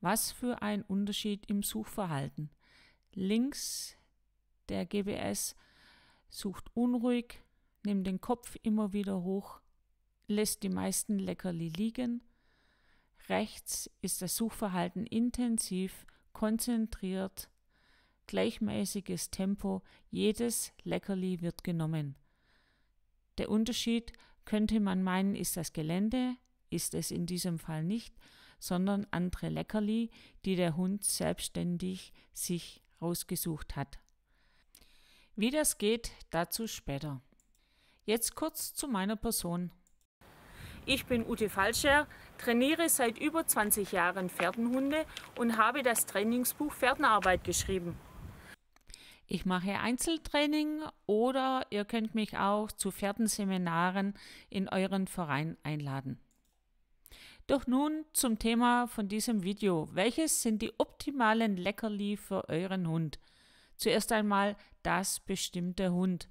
Was für ein Unterschied im Suchverhalten. Links der GBS sucht unruhig, nimmt den Kopf immer wieder hoch, lässt die meisten Leckerli liegen. Rechts ist das Suchverhalten intensiv, konzentriert, gleichmäßiges Tempo, jedes Leckerli wird genommen. Der Unterschied könnte man meinen, ist das Gelände, ist es in diesem Fall nicht, sondern andere Leckerli, die der Hund selbstständig sich rausgesucht hat. Wie das geht, dazu später. Jetzt kurz zu meiner Person. Ich bin Ute Falscher, trainiere seit über 20 Jahren Pferdenhunde und habe das Trainingsbuch Pferdenarbeit geschrieben. Ich mache Einzeltraining oder ihr könnt mich auch zu Pferdenseminaren in euren Verein einladen. Doch nun zum Thema von diesem Video. Welches sind die optimalen Leckerli für euren Hund? Zuerst einmal das bestimmte Hund.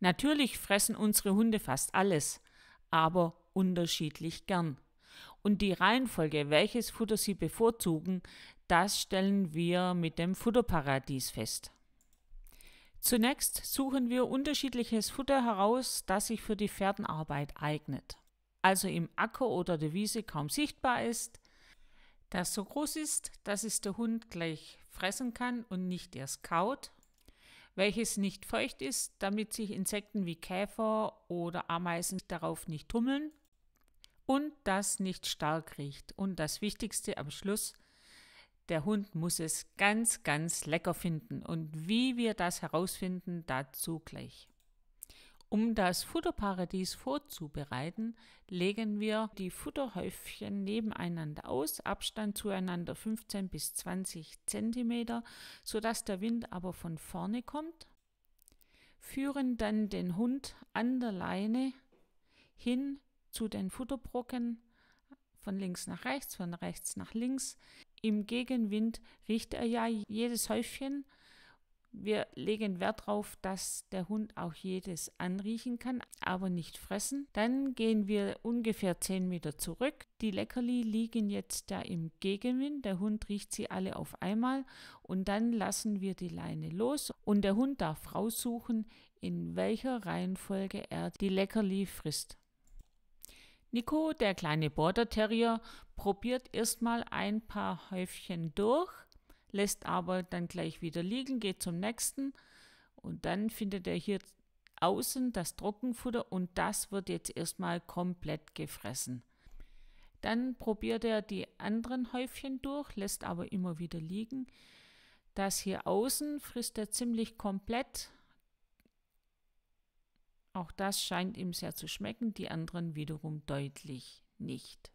Natürlich fressen unsere Hunde fast alles, aber unterschiedlich gern. Und die Reihenfolge, welches Futter sie bevorzugen, das stellen wir mit dem Futterparadies fest. Zunächst suchen wir unterschiedliches Futter heraus, das sich für die Pferdenarbeit eignet also im Acker oder der Wiese kaum sichtbar ist, das so groß ist, dass es der Hund gleich fressen kann und nicht erst kaut, welches nicht feucht ist, damit sich Insekten wie Käfer oder Ameisen darauf nicht tummeln und das nicht stark riecht. Und das Wichtigste am Schluss, der Hund muss es ganz, ganz lecker finden. Und wie wir das herausfinden, dazu gleich. Um das Futterparadies vorzubereiten, legen wir die Futterhäufchen nebeneinander aus, Abstand zueinander 15 bis 20 cm, sodass der Wind aber von vorne kommt, führen dann den Hund an der Leine hin zu den Futterbrocken, von links nach rechts, von rechts nach links. Im Gegenwind riecht er ja jedes Häufchen wir legen Wert darauf, dass der Hund auch jedes anriechen kann, aber nicht fressen. Dann gehen wir ungefähr 10 Meter zurück. Die Leckerli liegen jetzt da im Gegenwind. Der Hund riecht sie alle auf einmal und dann lassen wir die Leine los und der Hund darf raussuchen, in welcher Reihenfolge er die Leckerli frisst. Nico, der kleine Border Terrier, probiert erstmal ein paar Häufchen durch lässt aber dann gleich wieder liegen, geht zum nächsten und dann findet er hier außen das Trockenfutter und das wird jetzt erstmal komplett gefressen. Dann probiert er die anderen Häufchen durch, lässt aber immer wieder liegen. Das hier außen frisst er ziemlich komplett. Auch das scheint ihm sehr zu schmecken, die anderen wiederum deutlich nicht.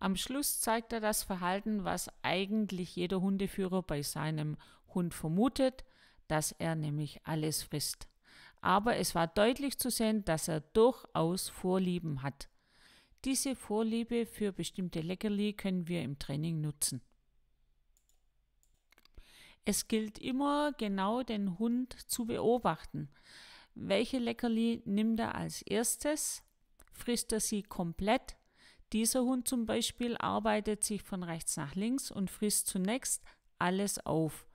Am Schluss zeigt er das Verhalten, was eigentlich jeder Hundeführer bei seinem Hund vermutet, dass er nämlich alles frisst. Aber es war deutlich zu sehen, dass er durchaus Vorlieben hat. Diese Vorliebe für bestimmte Leckerli können wir im Training nutzen. Es gilt immer genau den Hund zu beobachten. Welche Leckerli nimmt er als erstes? Frisst er sie komplett dieser Hund zum Beispiel arbeitet sich von rechts nach links und frisst zunächst alles auf.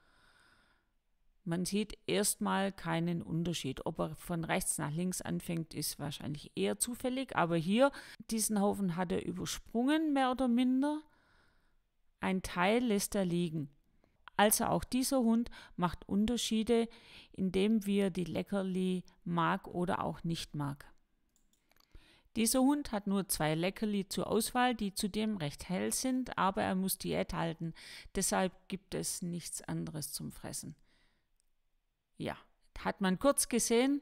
Man sieht erstmal keinen Unterschied. Ob er von rechts nach links anfängt, ist wahrscheinlich eher zufällig. Aber hier, diesen Haufen hat er übersprungen, mehr oder minder. Ein Teil lässt er liegen. Also auch dieser Hund macht Unterschiede, indem wir die Leckerli mag oder auch nicht mag. Dieser Hund hat nur zwei Leckerli zur Auswahl, die zudem recht hell sind, aber er muss Diät halten, deshalb gibt es nichts anderes zum Fressen. Ja, hat man kurz gesehen,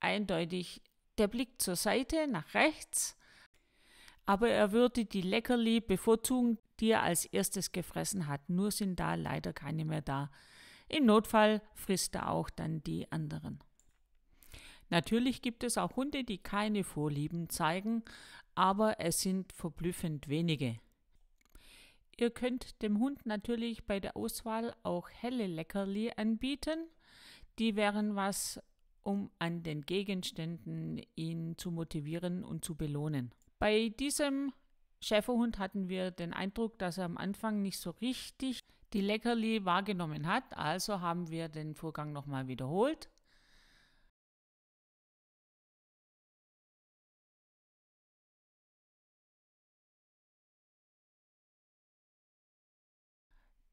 eindeutig der Blick zur Seite, nach rechts, aber er würde die Leckerli bevorzugen, die er als erstes gefressen hat, nur sind da leider keine mehr da. Im Notfall frisst er auch dann die anderen. Natürlich gibt es auch Hunde, die keine Vorlieben zeigen, aber es sind verblüffend wenige. Ihr könnt dem Hund natürlich bei der Auswahl auch helle Leckerli anbieten. Die wären was, um an den Gegenständen ihn zu motivieren und zu belohnen. Bei diesem Schäferhund hatten wir den Eindruck, dass er am Anfang nicht so richtig die Leckerli wahrgenommen hat. Also haben wir den Vorgang nochmal wiederholt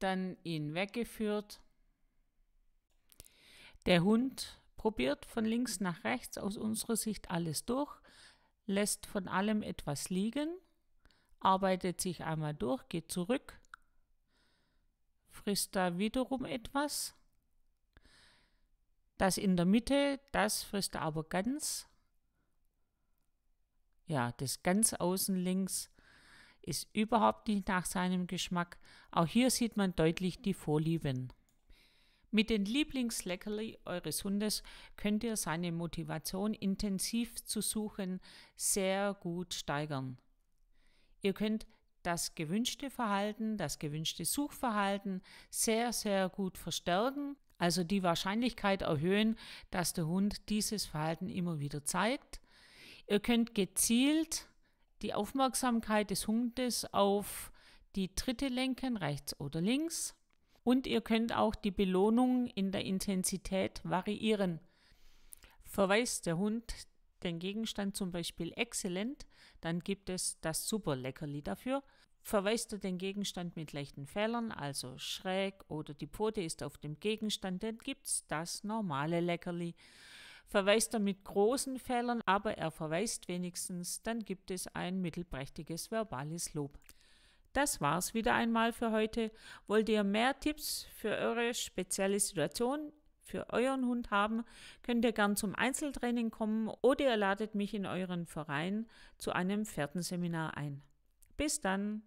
dann ihn weggeführt. Der Hund probiert von links nach rechts aus unserer Sicht alles durch, lässt von allem etwas liegen, arbeitet sich einmal durch, geht zurück, frisst da wiederum etwas. Das in der Mitte, das frisst er aber ganz. Ja, das ganz außen links ist überhaupt nicht nach seinem Geschmack. Auch hier sieht man deutlich die Vorlieben. Mit den Lieblingsleckerli eures Hundes könnt ihr seine Motivation intensiv zu suchen sehr gut steigern. Ihr könnt das gewünschte Verhalten, das gewünschte Suchverhalten sehr, sehr gut verstärken, also die Wahrscheinlichkeit erhöhen, dass der Hund dieses Verhalten immer wieder zeigt. Ihr könnt gezielt die Aufmerksamkeit des Hundes auf die dritte lenken, rechts oder links. Und ihr könnt auch die Belohnung in der Intensität variieren. Verweist der Hund den Gegenstand zum Beispiel exzellent, dann gibt es das super Leckerli dafür. Verweist er den Gegenstand mit leichten Fehlern, also schräg oder die Pote ist auf dem Gegenstand, dann gibt es das normale Leckerli. Verweist er mit großen Fehlern, aber er verweist wenigstens, dann gibt es ein mittelprächtiges verbales Lob. Das war's wieder einmal für heute. Wollt ihr mehr Tipps für eure spezielle Situation für euren Hund haben, könnt ihr gern zum Einzeltraining kommen oder ihr ladet mich in euren Verein zu einem Pferdenseminar ein. Bis dann!